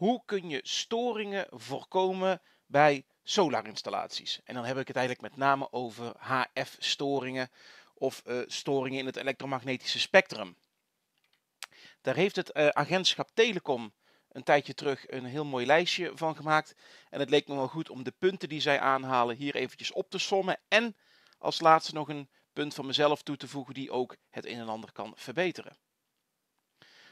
hoe kun je storingen voorkomen bij solarinstallaties? En dan heb ik het eigenlijk met name over HF-storingen of eh, storingen in het elektromagnetische spectrum. Daar heeft het eh, agentschap Telecom een tijdje terug een heel mooi lijstje van gemaakt. En het leek me wel goed om de punten die zij aanhalen hier eventjes op te sommen. En als laatste nog een punt van mezelf toe te voegen die ook het een en ander kan verbeteren.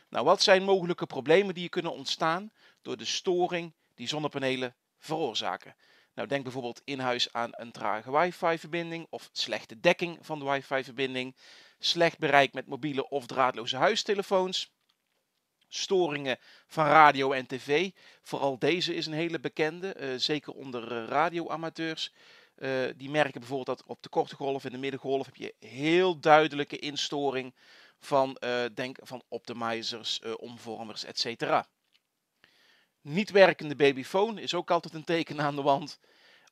Nou, wat zijn mogelijke problemen die kunnen ontstaan door de storing die zonnepanelen veroorzaken? Nou, denk bijvoorbeeld in huis aan een trage wifi-verbinding of slechte dekking van de wifi-verbinding, slecht bereik met mobiele of draadloze huistelefoons, storingen van radio en tv. Vooral deze is een hele bekende, eh, zeker onder eh, radioamateurs. Eh, die merken bijvoorbeeld dat op de korte golf en de middengolf heb je heel duidelijke instoring van, eh, denk van optimizers, eh, omvormers, etc. Niet werkende babyfoon is ook altijd een teken aan de wand.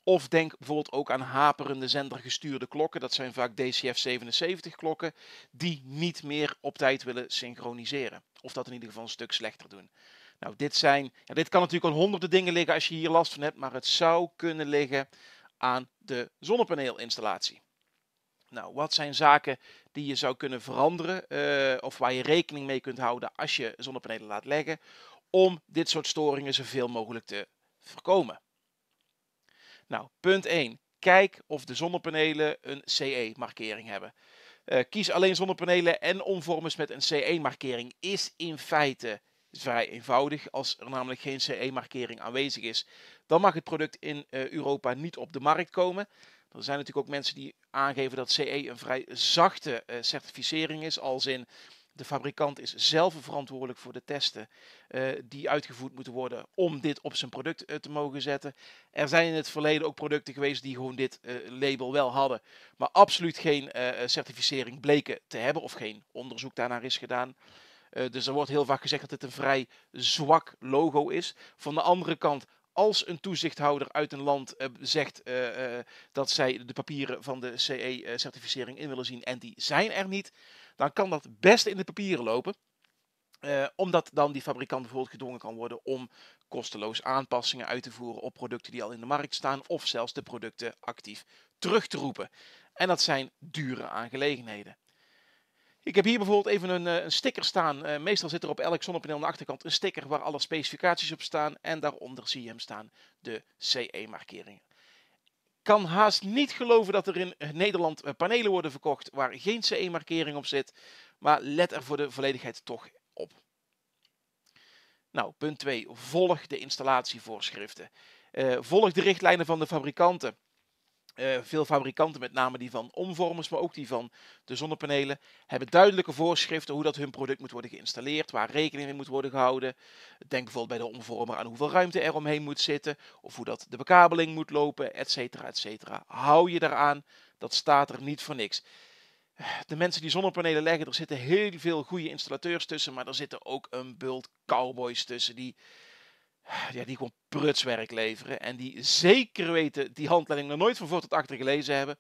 Of denk bijvoorbeeld ook aan haperende zendergestuurde klokken. Dat zijn vaak DCF-77 klokken die niet meer op tijd willen synchroniseren. Of dat in ieder geval een stuk slechter doen. Nou, dit zijn, ja, dit kan natuurlijk aan honderden dingen liggen als je hier last van hebt, maar het zou kunnen liggen aan de zonnepaneelinstallatie. Nou, wat zijn zaken die je zou kunnen veranderen eh, of waar je rekening mee kunt houden als je zonnepanelen laat leggen om dit soort storingen zoveel mogelijk te voorkomen? Nou, punt 1. Kijk of de zonnepanelen een CE-markering hebben. Eh, kies alleen zonnepanelen en omvormers met een CE-markering is in feite vrij eenvoudig. Als er namelijk geen CE-markering aanwezig is, dan mag het product in eh, Europa niet op de markt komen. Er zijn natuurlijk ook mensen die aangeven dat CE een vrij zachte eh, certificering is, als in de fabrikant is zelf verantwoordelijk voor de testen eh, die uitgevoerd moeten worden om dit op zijn product eh, te mogen zetten. Er zijn in het verleden ook producten geweest die gewoon dit label wel hadden, maar absoluut geen certificering bleken te hebben of geen onderzoek daarnaar is gedaan. dus er wordt heel vaak gezegd dat het een vrij zwak logo is. Van de andere kant, als een toezichthouder uit een land eh, zegt eh, eh, dat zij de papieren van de CE-certificering in willen zien en die zijn er niet, dan kan dat best in de papieren lopen. omdat dan die fabrikant bijvoorbeeld gedwongen kan worden om kosteloos aanpassingen uit te voeren op producten die al in de markt staan, of zelfs de producten actief terug te roepen. En dat zijn dure aangelegenheden. Ik heb hier bijvoorbeeld even een, eh, een sticker staan. Eh, meestal zit er op elk zonnepaneel aan de achterkant een sticker waar alle specificaties op staan. En daaronder zie je hem staan, de CE-markeringen. Kan haast niet geloven dat er in Nederland eh, panelen worden verkocht waar geen CE-markering op zit. Maar let er voor de volledigheid toch op. Nou, punt 2. Volg de installatievoorschriften. volg de richtlijnen van de fabrikanten. Eh, veel fabrikanten, met name die van omvormers, maar ook die van de zonnepanelen, hebben duidelijke voorschriften hoe dat hun product moet worden geïnstalleerd, waar rekening mee moet worden gehouden. Denk bijvoorbeeld bij de omvormer aan hoeveel ruimte er omheen moet zitten, of hoe dat de bekabeling moet lopen, et cetera, et cetera. Hou je eraan? dat staat er niet voor niks. De mensen die zonnepanelen leggen, er zitten heel veel goede installateurs tussen, maar er zitten ook een bult cowboys tussen die ja, die gewoon prutswerk leveren. En die zeker weten die handleiding nog nooit van voor tot achter gelezen hebben.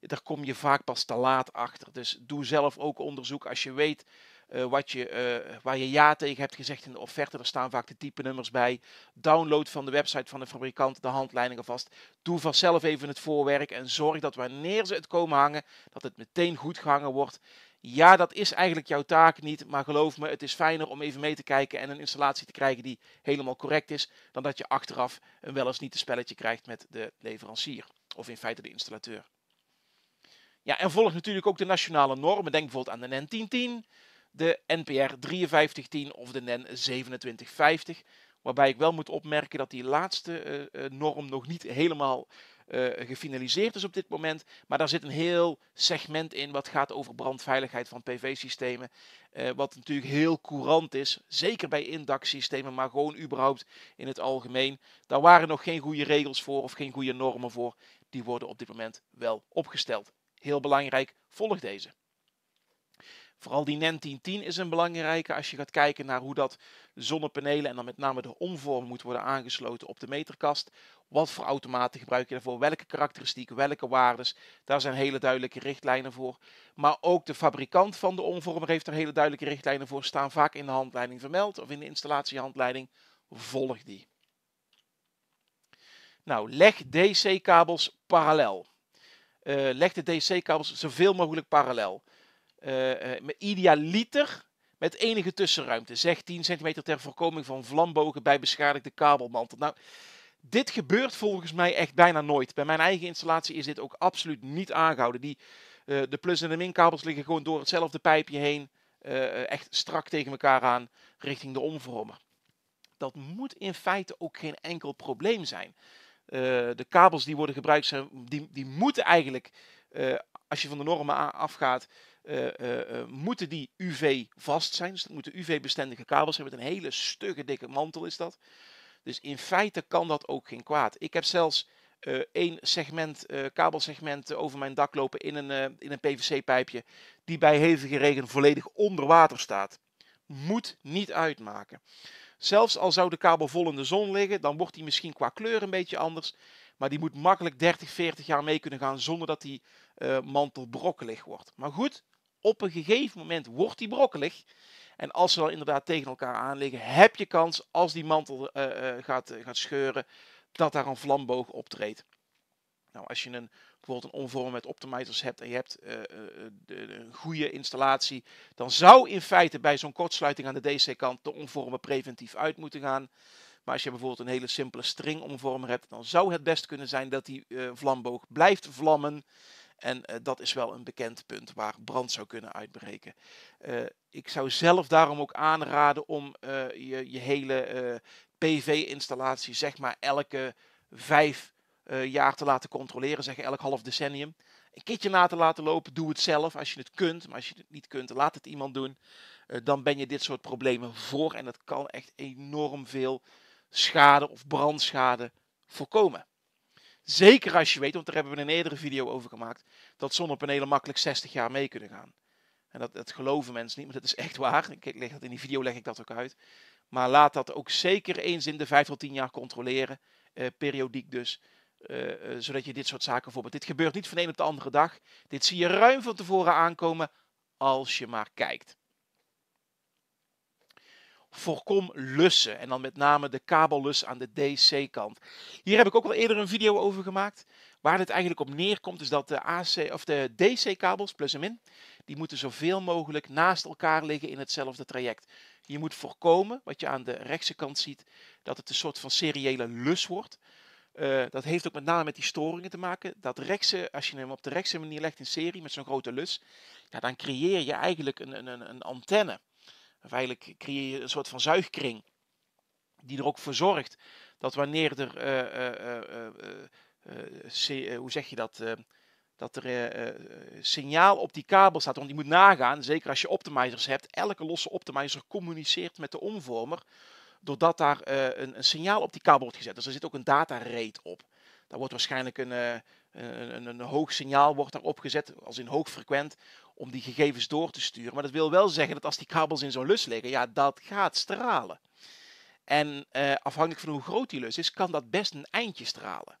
Daar kom je vaak pas te laat achter. Dus doe zelf ook onderzoek als je weet eh, wat je, eh, waar je ja tegen hebt gezegd in de offerte. Daar staan vaak de type nummers bij. Download van de website van de fabrikant de handleidingen vast Doe vanzelf even het voorwerk en zorg dat wanneer ze het komen hangen, dat het meteen goed gehangen wordt. Ja, dat is eigenlijk jouw taak niet, maar geloof me, het is fijner om even mee te kijken en een installatie te krijgen die helemaal correct is, dan dat je achteraf een wel eens niet een spelletje krijgt met de leverancier of in feite de installateur. Ja, en volg natuurlijk ook de nationale normen. Denk bijvoorbeeld aan de NEN 1010, de NPR 5310 of de NEN 2750. Waarbij ik wel moet opmerken dat die laatste eh, eh, norm nog niet helemaal eh, gefinaliseerd is op dit moment. Maar daar zit een heel segment in wat gaat over brandveiligheid van PV-systemen. wat natuurlijk heel courant is, zeker bij indax maar gewoon überhaupt in het algemeen. Daar waren nog geen goede regels voor of geen goede normen voor. Die worden op dit moment wel opgesteld. Heel belangrijk, volg deze. Vooral die NEN 1010 is een belangrijke als je gaat kijken naar hoe dat zonnepanelen en dan met name de omvorm moet worden aangesloten op de meterkast. Wat voor automaten gebruik je daarvoor? Welke karakteristieken, welke waardes? Daar zijn hele duidelijke richtlijnen voor. Maar ook de fabrikant van de omvormer heeft er hele duidelijke richtlijnen voor staan. Vaak in de handleiding vermeld of in de installatiehandleiding. Volg die. Nou, leg DC-kabels parallel. Eh, leg de DC-kabels zoveel mogelijk parallel. Eh, eh, idealiter met enige tussenruimte, zeg 10 centimeter ter voorkoming van vlambogen bij beschadigde kabelmantel. Nou, dit gebeurt volgens mij echt bijna nooit. Bij mijn eigen installatie is dit ook absoluut niet aangehouden. Die, eh, de plus- en de minkabels liggen gewoon door hetzelfde pijpje heen, echt strak tegen elkaar aan, richting de omvormer. Dat moet in feite ook geen enkel probleem zijn. de kabels die worden gebruikt, zijn, die, die moeten eigenlijk, als je van de normen afgaat, uh, moeten die UV vast zijn. Dus moeten UV-bestendige kabels zijn met een hele stugge dikke mantel is dat. Dus in feite kan dat ook geen kwaad. Ik heb zelfs uh, één segment, kabelsegment over mijn dak lopen in een, in een PVC-pijpje. Die bij hevige regen volledig onder water staat. Moet niet uitmaken. Zelfs al zou de kabel vol in de zon liggen, dan wordt die misschien qua kleur een beetje anders. Maar die moet makkelijk 30, 40 jaar mee kunnen gaan zonder dat die uh, mantel brokkelig wordt. Maar goed, op een gegeven moment wordt die brokkelig. En als ze dan inderdaad tegen elkaar aan liggen, heb je kans als die mantel eh, eh, gaat, eh, gaat scheuren, dat daar een vlamboog optreedt. Nou, als je een, bijvoorbeeld een omvormer met optimizers hebt en je hebt een goede installatie, dan zou in feite bij zo'n kortsluiting aan de DC-kant de omvormer preventief uit moeten gaan. Maar als je bijvoorbeeld een hele simpele omvormer hebt, dan zou het best kunnen zijn dat die vlamboog blijft vlammen. En eh, dat is wel een bekend punt waar brand zou kunnen uitbreken. Eh, ik zou zelf daarom ook aanraden om eh, je, je hele PV-installatie, zeg maar elke vijf jaar te laten controleren, zeg elk half decennium. Een kitje na te laten lopen, doe het zelf als je het kunt. Maar als je het niet kunt, laat het iemand doen. dan ben je dit soort problemen voor en dat kan echt enorm veel schade of brandschade voorkomen. Zeker als je weet, want daar hebben we een eerdere video over gemaakt, dat zonnepanelen makkelijk 60 jaar mee kunnen gaan. En dat, geloven mensen niet, maar dat is echt waar. Ik leg dat in die video leg ik dat ook uit. Maar laat dat ook zeker eens in de 5 tot 10 jaar controleren, eh, periodiek dus. Eh, eh, zodat je dit soort zaken voorbeeld. Dit gebeurt niet van de een op de andere dag. Dit zie je ruim van tevoren aankomen als je maar kijkt voorkom lussen. En dan met name de kabellus aan de DC-kant. Hier heb ik ook al eerder een video over gemaakt. Waar het eigenlijk op neerkomt is dat de, AC, of de DC-kabels, plus en min, die moeten zoveel mogelijk naast elkaar liggen in hetzelfde traject. Je moet voorkomen, wat je aan de rechtse kant ziet, dat het een soort van seriële lus wordt. Eh, dat heeft ook met name met die storingen te maken. Dat rechtse, als je hem op de rechtse manier legt in serie met zo'n grote lus, ja, dan creëer je eigenlijk een, een, een antenne. Of eigenlijk creëer je een soort van zuigkring. Die er ook voor zorgt dat wanneer er, eh, eh, eh, hoe zeg je dat, dat er signaal op die kabel staat. Want die moet nagaan, zeker als je optimizers hebt, elke losse optimizer communiceert met de omvormer. Doordat daar een, een, signaal op die kabel wordt gezet. Dus er zit ook een datarate op. Daar wordt waarschijnlijk een, een, een, hoog signaal wordt daarop gezet, als in hoogfrequent, om die gegevens door te sturen. Maar dat wil wel zeggen dat als die kabels in zo'n lus liggen, ja, dat gaat stralen. En eh, afhankelijk van hoe groot die lus is, kan dat best een eindje stralen.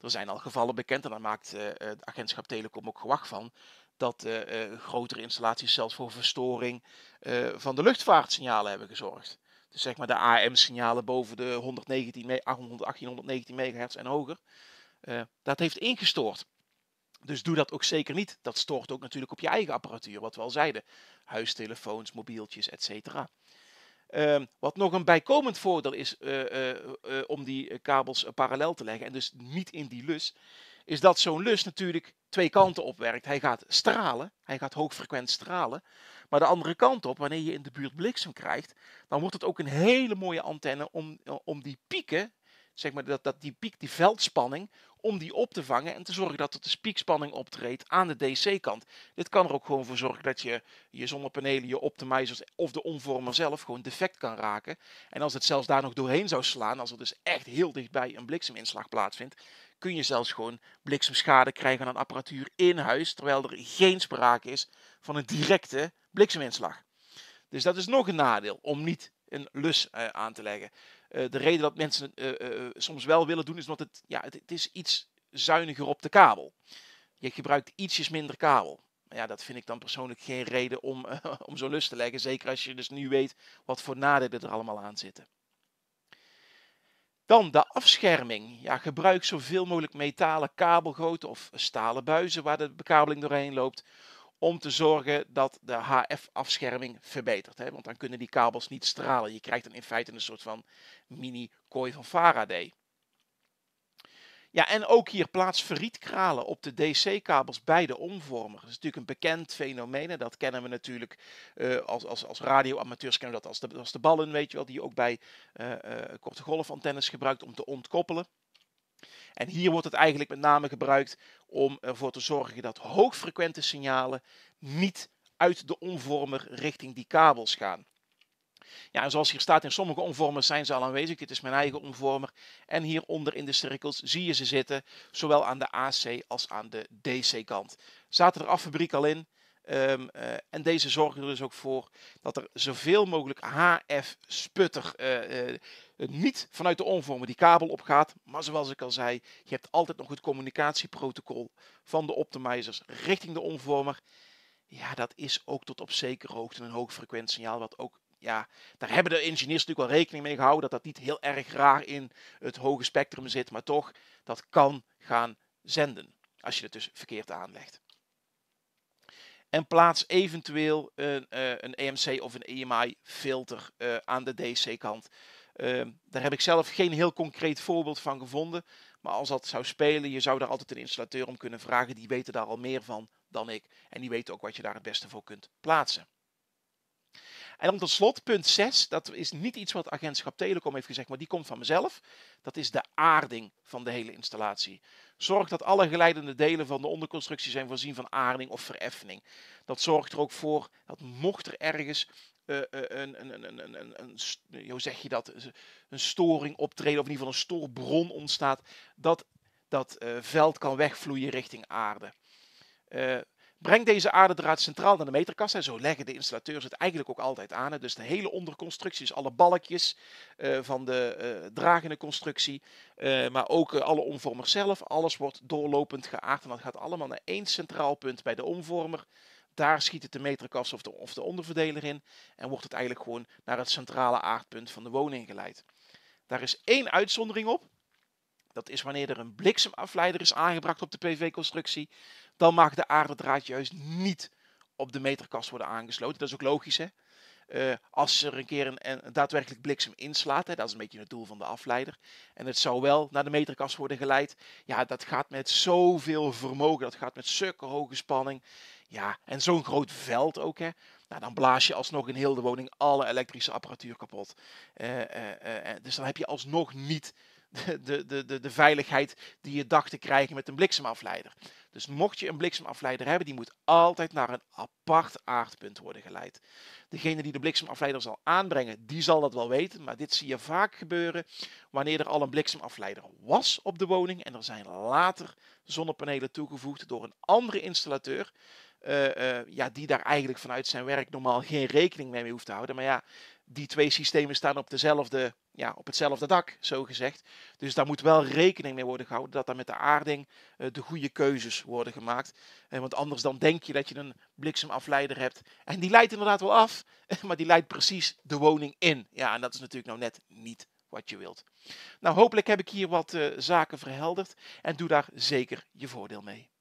Er zijn al gevallen bekend, en daar maakt eh, het eh, agentschap Telecom ook gewacht van, dat eh, eh grotere installaties zelfs voor verstoring eh, van de luchtvaartsignalen hebben gezorgd. Dus zeg maar de AM-signalen boven de 119, ah, megahertz en hoger. Eh, dat heeft ingestoord. Dus doe dat ook zeker niet. Dat stoort ook natuurlijk op je eigen apparatuur, wat we al zeiden. Huistelefoons, mobieltjes, etc. Ehm, wat nog een bijkomend voordeel is eh, eh, om die kabels parallel te leggen en dus niet in die lus, is dat zo'n lus natuurlijk twee kanten op werkt. Hij gaat stralen, hij gaat hoogfrequent stralen. Maar de andere kant op, wanneer je in de buurt bliksem krijgt, dan wordt het ook een hele mooie antenne om, om die pieken zeg maar, dat, dat die piek, die veldspanning, om die op te vangen en te zorgen dat er de dus piekspanning optreedt aan de DC-kant. Dit kan er ook gewoon voor zorgen dat je je zonnepanelen, je optimizers of de omvormer zelf gewoon defect kan raken. En als het zelfs daar nog doorheen zou slaan, als er dus echt heel dichtbij een blikseminslag plaatsvindt, kun je zelfs gewoon bliksemschade krijgen aan apparatuur in huis, terwijl er geen sprake is van een directe blikseminslag. Dus dat is nog een nadeel om niet een lus eh, aan te leggen. Eh, de reden dat mensen het eh, eh, soms wel willen doen, is omdat het, ja, het, is iets zuiniger op de kabel. Je gebruikt ietsjes minder kabel. Ja, dat vind ik dan persoonlijk geen reden om, om zo lust te leggen. Zeker als je dus nu weet wat voor nadelen er allemaal aan zitten. Dan de afscherming. Ja, gebruik zoveel mogelijk metalen kabelgoten of stalen buizen waar de bekabeling doorheen loopt om te zorgen dat de HF-afscherming verbetert. Hè? Want dan kunnen die kabels niet stralen. Je krijgt dan in feite een soort van mini-kooi van Faraday. Ja, en ook hier plaats verrietkralen op de DC-kabels bij de omvormer. Dat is natuurlijk een bekend fenomeen. Dat kennen we natuurlijk eh, als, als, als radioamateurs kennen dat als de, als de ballen, weet je wel, die je ook bij uh, uh, korte golfantennes gebruikt om te ontkoppelen. En hier wordt het eigenlijk met name gebruikt om ervoor te zorgen dat hoogfrequente signalen niet uit de omvormer richting die kabels gaan. Ja, en zoals hier staat, in sommige omvormers zijn ze al aanwezig. Dit is mijn eigen omvormer. En hieronder in de cirkels zie je ze zitten, zowel aan de AC als aan de DC kant. Zaten er affabriek al in, Ehm, eh, en deze zorgen er dus ook voor dat er zoveel mogelijk HF-sputter eh, eh, niet vanuit de omvormer die kabel opgaat. Maar zoals ik al zei, je hebt altijd nog het communicatieprotocol van de optimizers richting de omvormer. Ja, dat is ook tot op zekere hoogte een hoogfrequent signaal. Wat ook, ja, daar hebben de engineers natuurlijk wel rekening mee gehouden. Dat dat niet heel erg raar in het hoge spectrum zit. Maar toch, dat kan gaan zenden. Als je het dus verkeerd aanlegt. En plaats eventueel een, eh, een EMC of een EMI filter eh, aan de DC-kant. Ehm, daar heb ik zelf geen heel concreet voorbeeld van gevonden. Maar als dat zou spelen, je zou daar altijd een installateur om kunnen vragen. Die weten daar al meer van dan ik. En die weten ook wat je daar het beste voor kunt plaatsen. En dan tot slot, punt 6. Dat is niet iets wat agentschap Telecom heeft gezegd, maar die komt van mezelf. Dat is de aarding van de hele installatie. Zorg dat alle geleidende delen van de onderconstructie zijn voorzien van aarding of vereffening. Dat zorgt er ook voor dat mocht er ergens een, zeg je dat, een storing optreden, of in ieder geval een stoorbron ontstaat, dat dat eh, veld kan wegvloeien richting aarde. Eh, Breng deze aardedraad centraal naar de meterkast. En zo leggen de installateurs het eigenlijk ook altijd aan. Dus de hele onderconstructie, dus alle balkjes eh, van de uh, dragende constructie. Eh, maar ook alle omvormers zelf. Alles wordt doorlopend geaard. En dat gaat allemaal naar één centraal punt bij de omvormer. Daar schiet het de meterkast of de, of de onderverdeler in. En wordt het eigenlijk gewoon naar het centrale aardpunt van de woning geleid. Daar is één uitzondering op. Dat is wanneer er een bliksemafleider is aangebracht op de PV-constructie, dan mag de draad juist niet op de meterkast worden aangesloten. Dat is ook logisch, hè? Eh, als er een keer een, daadwerkelijk bliksem inslaat, hè, dat is een beetje het doel van de afleider, en het zou wel naar de meterkast worden geleid, ja, dat gaat met zoveel vermogen, dat gaat met zulke hoge spanning, ja, en zo'n groot veld ook, hè, nou, dan blaas je alsnog in heel de woning alle elektrische apparatuur kapot. Eh, eh, dus dan heb je alsnog niet de, de, de, de veiligheid die je dacht te krijgen met een bliksemafleider. Dus mocht je een bliksemafleider hebben, die moet altijd naar een apart aardpunt worden geleid. Degene die de bliksemafleider zal aanbrengen, die zal dat wel weten. Maar dit zie je vaak gebeuren wanneer er al een bliksemafleider was op de woning. En er zijn later zonnepanelen toegevoegd door een andere installateur. Eh, eh, ja, die daar eigenlijk vanuit zijn werk normaal geen rekening mee hoeft te houden. Maar ja, die twee systemen staan op, dezelfde, ja, op hetzelfde dak, zo gezegd. Dus daar moet wel rekening mee worden gehouden dat daar met de aarding eh, de goede keuzes worden gemaakt. want anders dan denk je dat je een bliksemafleider hebt. En die leidt inderdaad wel af, maar die leidt precies de woning in. Ja, en dat is natuurlijk nou net niet wat je wilt. Nou, hopelijk heb ik hier wat zaken verhelderd en doe daar zeker je voordeel mee.